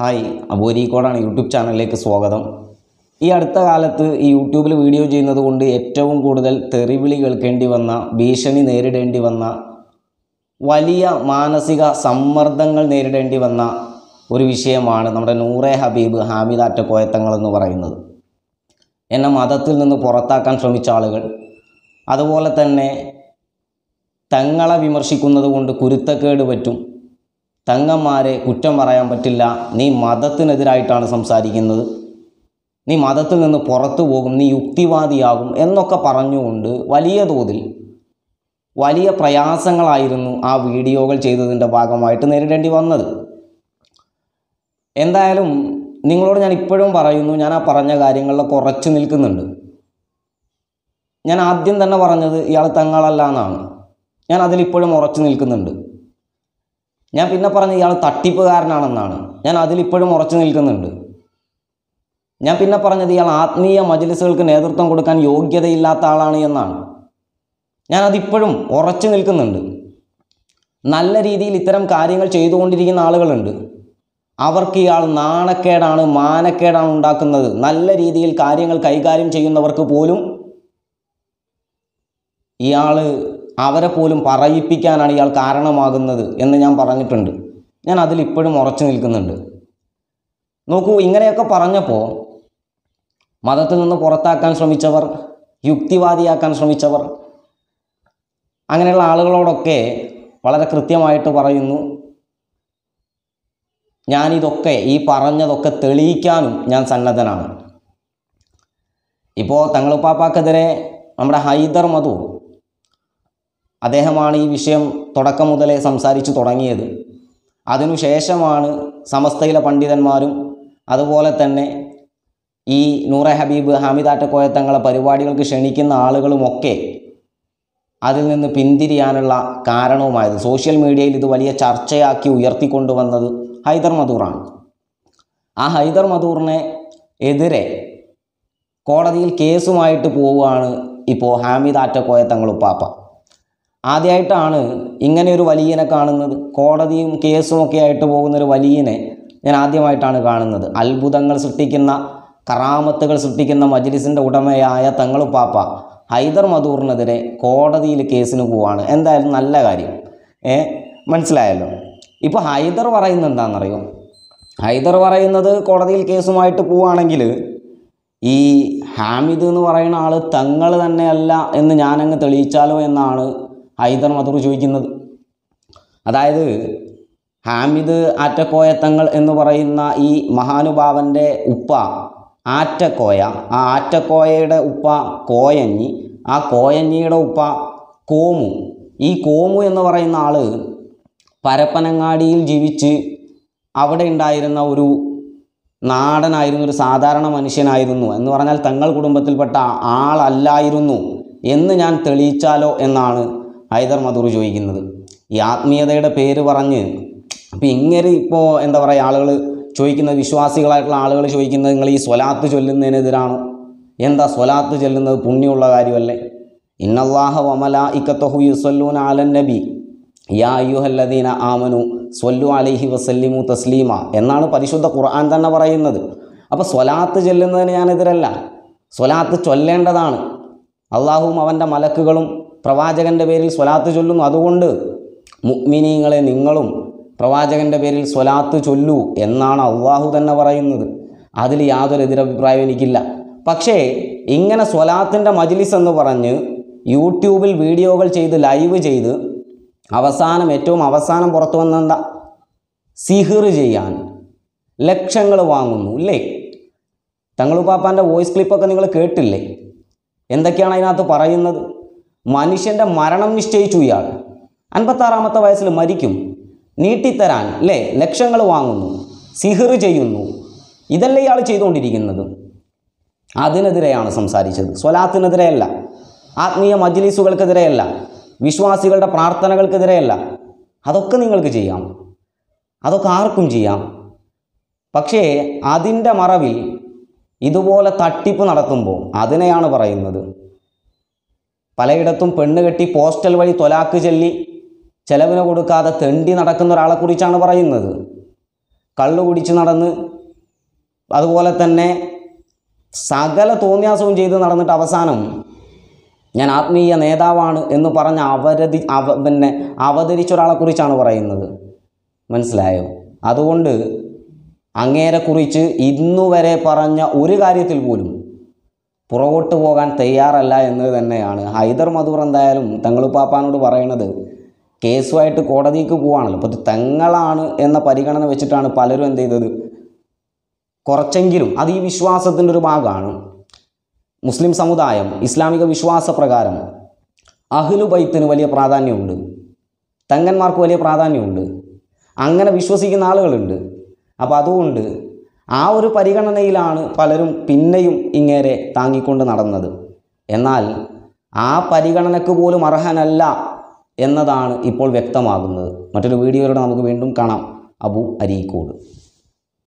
hi കോഡാണ് YouTube ചാനലിലേക്ക് സ്വാഗതം ഈ അടുത്ത കാലത്ത് ഈ യൂട്യൂബിൽ വീഡിയോ ചെയ്യുന്നത് കൊണ്ട് ഏറ്റവും കൂടുതൽ തെറിവിളി കേൾക്കേണ്ടി വന്ന ഭീഷണി നേരിടേണ്ടി വന്ന വലിയ മാനസിക സമ്മർദ്ദങ്ങൾ നേരിടേണ്ടി വന്ന ഒരു വിഷയമാണ് നമ്മുടെ നൂറെ ഹബീബ് ഹാമിദ് അറ്റക്കോയത്തങ്ങൾ എന്ന് പറയുന്നത് എന്നെ മതത്തിൽ നിന്ന് പുറത്താക്കാൻ ശ്രമിച്ച ആളുകൾ അതുപോലെ തന്നെ തങ്ങളെ വിമർശിക്കുന്നത് കൊണ്ട് കുരുത്തക്കേട് പറ്റും തങ്ങന്മാരെ കുറ്റം പറയാൻ പറ്റില്ല നീ മതത്തിനെതിരായിട്ടാണ് സംസാരിക്കുന്നത് നീ മതത്തിൽ നിന്ന് പുറത്തു പോകും നീ യുക്തിവാദിയാകും എന്നൊക്കെ പറഞ്ഞുകൊണ്ട് വലിയ തോതിൽ വലിയ പ്രയാസങ്ങളായിരുന്നു ആ വീഡിയോകൾ ചെയ്തതിൻ്റെ ഭാഗമായിട്ട് നേരിടേണ്ടി വന്നത് എന്തായാലും നിങ്ങളോട് ഞാൻ ഇപ്പോഴും പറയുന്നു ഞാൻ ആ പറഞ്ഞ കാര്യങ്ങളിൽ കുറച്ച് നിൽക്കുന്നുണ്ട് ഞാൻ ആദ്യം തന്നെ പറഞ്ഞത് ഇയാൾ തങ്ങളല്ല എന്നാണ് ഞാൻ അതിലിപ്പോഴും ഉറച്ചു നിൽക്കുന്നുണ്ട് ഞാൻ പിന്നെ പറഞ്ഞു ഇയാൾ തട്ടിപ്പുകാരനാണെന്നാണ് ഞാൻ അതിലിപ്പോഴും ഉറച്ചു നിൽക്കുന്നുണ്ട് ഞാൻ പിന്നെ പറഞ്ഞത് ഇയാൾ ആത്മീയ മജ്ലിസുകൾക്ക് നേതൃത്വം കൊടുക്കാൻ യോഗ്യതയില്ലാത്ത ആളാണ് എന്നാണ് ഞാൻ അതിപ്പോഴും ഉറച്ചു നിൽക്കുന്നുണ്ട് നല്ല രീതിയിൽ ഇത്തരം കാര്യങ്ങൾ ചെയ്തുകൊണ്ടിരിക്കുന്ന ആളുകളുണ്ട് അവർക്ക് ഇയാൾ നാണക്കേടാണ് മാനക്കേടാണ് ഉണ്ടാക്കുന്നത് നല്ല രീതിയിൽ കാര്യങ്ങൾ കൈകാര്യം ചെയ്യുന്നവർക്ക് പോലും ഇയാൾ അവരെ പോലും പറയിപ്പിക്കാനാണ് ഇയാൾ കാരണമാകുന്നത് എന്ന് ഞാൻ പറഞ്ഞിട്ടുണ്ട് ഞാൻ അതിൽ ഇപ്പോഴും ഉറച്ചു നിൽക്കുന്നുണ്ട് നോക്കൂ ഇങ്ങനെയൊക്കെ പറഞ്ഞപ്പോൾ മതത്തിൽ നിന്ന് പുറത്താക്കാൻ ശ്രമിച്ചവർ യുക്തിവാദിയാക്കാൻ ശ്രമിച്ചവർ അങ്ങനെയുള്ള ആളുകളോടൊക്കെ വളരെ കൃത്യമായിട്ട് പറയുന്നു ഞാനിതൊക്കെ ഈ പറഞ്ഞതൊക്കെ തെളിയിക്കാനും ഞാൻ സന്നദ്ധനാണ് ഇപ്പോൾ തങ്ങളുപ്പാപ്പാക്കെതിരെ നമ്മുടെ ഹൈദർ മധു അദ്ദേഹമാണ് ഈ വിഷയം തുടക്കം മുതലേ സംസാരിച്ചു തുടങ്ങിയത് അതിനുശേഷമാണ് സമസ്തയിലെ പണ്ഡിതന്മാരും അതുപോലെ തന്നെ ഈ നൂറെ ഹബീബ് ഹാമിദാറ്റക്കോയ തങ്ങളെ പരിപാടികൾക്ക് ക്ഷണിക്കുന്ന ആളുകളുമൊക്കെ അതിൽ നിന്ന് പിന്തിരിയാനുള്ള കാരണവുമായത് സോഷ്യൽ മീഡിയയിൽ ഇത് വലിയ ചർച്ചയാക്കി ഉയർത്തിക്കൊണ്ടുവന്നത് ഹൈദർ മധൂറാണ് ആ ഹൈദർ മധൂറിനെ എതിരെ കോടതിയിൽ കേസുമായിട്ട് പോവുകയാണ് ഇപ്പോൾ ഹാമിദ് ആറ്റക്കോയ തങ്ങളുപ്പാപ്പ ആദ്യമായിട്ടാണ് ഇങ്ങനെ ഒരു വലിയനെ കാണുന്നത് കോടതിയും കേസും ഒക്കെ ആയിട്ട് പോകുന്ന ഒരു വലിയനെ ഞാൻ ആദ്യമായിട്ടാണ് കാണുന്നത് അത്ഭുതങ്ങൾ സൃഷ്ടിക്കുന്ന കറാമത്തുകൾ സൃഷ്ടിക്കുന്ന മജ്ലിസിൻ്റെ ഉടമയായ തങ്ങളുപ്പാപ്പ ഹൈദർ മധൂറിനെതിരെ കോടതിയിൽ കേസിന് പോവാണ് എന്തായാലും നല്ല കാര്യം ഏ മനസ്സിലായല്ലോ ഇപ്പോൾ ഹൈദർ പറയുന്നത് എന്താണെന്നറിയോ ഹൈദർ പറയുന്നത് കോടതിയിൽ കേസുമായിട്ട് പോവുകയാണെങ്കിൽ ഈ ഹാമിദ് എന്ന് പറയുന്ന ആൾ തങ്ങൾ തന്നെയല്ല എന്ന് ഞാനങ്ങ് തെളിയിച്ചാലോ എന്നാണ് ഹൈദർ മധുർ ചോദിക്കുന്നത് അതായത് ഹാമിദ് ആറ്റക്കോയത്തങ്ങൾ എന്ന് പറയുന്ന ഈ മഹാനുഭാവൻ്റെ ഉപ്പ ആറ്റക്കോയ ആ ആറ്റക്കോയയുടെ ഉപ്പ കോയഞ്ഞി ആ കോയഞ്ഞിയുടെ ഉപ്പ കോമു ഈ കോമു എന്ന് പറയുന്ന ആൾ പരപ്പനങ്ങാടിയിൽ ജീവിച്ച് അവിടെ ഉണ്ടായിരുന്ന ഒരു നാടനായിരുന്നു ഒരു സാധാരണ മനുഷ്യനായിരുന്നു എന്ന് പറഞ്ഞാൽ തങ്ങൾ കുടുംബത്തിൽപ്പെട്ട ആളല്ലായിരുന്നു എന്ന് ഞാൻ തെളിയിച്ചാലോ എന്നാണ് ഹൈദർ മധൂർ ചോദിക്കുന്നത് ഈ ആത്മീയതയുടെ പേര് പറഞ്ഞ് അപ്പോൾ ഇങ്ങനെ ഇപ്പോൾ എന്താ പറയുക ആളുകൾ ചോദിക്കുന്നത് വിശ്വാസികളായിട്ടുള്ള ആളുകൾ ചോദിക്കുന്നത് നിങ്ങൾ ഈ സ്വലാത്ത് ചൊല്ലുന്നതിനെതിരാണ് എന്താ സ്വലാത്ത് ചൊല്ലുന്നത് പുണ്യമുള്ള കാര്യമല്ലേ ഇന്നല്ലാഹ വമല ഇക്കത്തൊഹു യുസല്ലൂൻ ആലൻ നബി യാ അയ്യുഹല്ലദീന ആമനു സ്വല്ലു അലിഹി വസല്ലിമു തസ്ലീമ എന്നാണ് പരിശുദ്ധ ഖുർആൻ തന്നെ പറയുന്നത് അപ്പോൾ സ്വലാത്ത് ചൊല്ലുന്നതിന് ഞാനെതിരല്ല സ്വലാത്ത് ചൊല്ലേണ്ടതാണ് അള്ളാഹുവും അവൻ്റെ മലക്കുകളും പ്രവാചകൻ്റെ പേരിൽ സ്വലാത്ത് ചൊല്ലുന്നു അതുകൊണ്ട് മുഗ്മിനീങ്ങളെ നിങ്ങളും പ്രവാചകൻ്റെ പേരിൽ സ്വലാത്ത് ചൊല്ലൂ എന്നാണ് അള്ളാഹു തന്നെ പറയുന്നത് അതിൽ യാതൊരു എതിരഭിപ്രായം എനിക്കില്ല പക്ഷേ ഇങ്ങനെ സ്വലാത്തിൻ്റെ മജ്ലിസ് എന്ന് പറഞ്ഞ് യൂട്യൂബിൽ വീഡിയോകൾ ചെയ്ത് ലൈവ് ചെയ്ത് അവസാനം ഏറ്റവും അവസാനം പുറത്തു വന്നെന്താ സിഹിർ ചെയ്യാൻ ലക്ഷങ്ങൾ വാങ്ങുന്നു ഇല്ലേ തങ്ങളുപ്പാപ്പാൻ്റെ വോയിസ് ക്ലിപ്പൊക്കെ നിങ്ങൾ കേട്ടില്ലേ എന്തൊക്കെയാണ് അതിനകത്ത് പറയുന്നത് മനുഷ്യൻ്റെ മരണം നിശ്ചയിച്ചു ഇയാൾ അൻപത്താറാമത്തെ വയസ്സിൽ മരിക്കും നീട്ടിത്തരാൻ അല്ലേ ലക്ഷങ്ങൾ വാങ്ങുന്നു സിഹിർ ചെയ്യുന്നു ഇതല്ലേ ഇയാൾ ചെയ്തുകൊണ്ടിരിക്കുന്നത് അതിനെതിരെയാണ് സംസാരിച്ചത് സ്വലാത്തിനെതിരെയല്ല ആത്മീയ മജ്ലിസുകൾക്കെതിരെയല്ല വിശ്വാസികളുടെ പ്രാർത്ഥനകൾക്കെതിരെയല്ല അതൊക്കെ നിങ്ങൾക്ക് ചെയ്യാം അതൊക്കെ ആർക്കും ചെയ്യാം പക്ഷേ അതിൻ്റെ മറവിൽ ഇതുപോലെ തട്ടിപ്പ് നടത്തുമ്പോൾ അതിനെയാണ് പറയുന്നത് പലയിടത്തും പെണ്ണ് കെട്ടി പോസ്റ്റൽ വഴി തൊലാക്ക് ചൊല്ലി ചെലവിന് കൊടുക്കാതെ തെണ്ടി നടക്കുന്ന ഒരാളെ കുറിച്ചാണ് പറയുന്നത് കള്ളു കുടിച്ച് നടന്ന് അതുപോലെ തന്നെ സകല തോന്നിയാസവും ചെയ്ത് നടന്നിട്ട് അവസാനം ഞാൻ ആത്മീയ നേതാവാണ് എന്ന് പറഞ്ഞ് അവരതി അവ പിന്നെ അവതരിച്ച ഒരാളെക്കുറിച്ചാണ് പറയുന്നത് മനസ്സിലായോ അതുകൊണ്ട് അങ്ങേരെക്കുറിച്ച് ഇന്നുവരെ പറഞ്ഞ ഒരു കാര്യത്തിൽ പോലും പുറകോട്ട് പോകാൻ തയ്യാറല്ല എന്ന് തന്നെയാണ് ഹൈദർ മധൂർ എന്തായാലും പാപ്പാനോട് പറയണത് കേസുമായിട്ട് കോടതിക്ക് പോവാണല്ലോ അപ്പോൾ തങ്ങളാണ് എന്ന പരിഗണന വെച്ചിട്ടാണ് പലരും എന്ത് ചെയ്തത് കുറച്ചെങ്കിലും അത് ഈ വിശ്വാസത്തിൻ്റെ ഒരു ഭാഗമാണ് മുസ്ലിം സമുദായം ഇസ്ലാമിക വിശ്വാസപ്രകാരം അഹ്ലു ബൈത്തിന് വലിയ പ്രാധാന്യമുണ്ട് തങ്ങന്മാർക്ക് വലിയ പ്രാധാന്യമുണ്ട് അങ്ങനെ വിശ്വസിക്കുന്ന ആളുകളുണ്ട് അപ്പോൾ അതുകൊണ്ട് ആ ഒരു പരിഗണനയിലാണ് പലരും പിന്നെയും ഇങ്ങേരെ താങ്ങിക്കൊണ്ട് നടന്നത് എന്നാൽ ആ പരിഗണനയ്ക്ക് പോലും അർഹനല്ല എന്നതാണ് ഇപ്പോൾ വ്യക്തമാകുന്നത് മറ്റൊരു വീഡിയോയിലൂടെ നമുക്ക് വീണ്ടും കാണാം അബു അരീക്കോട്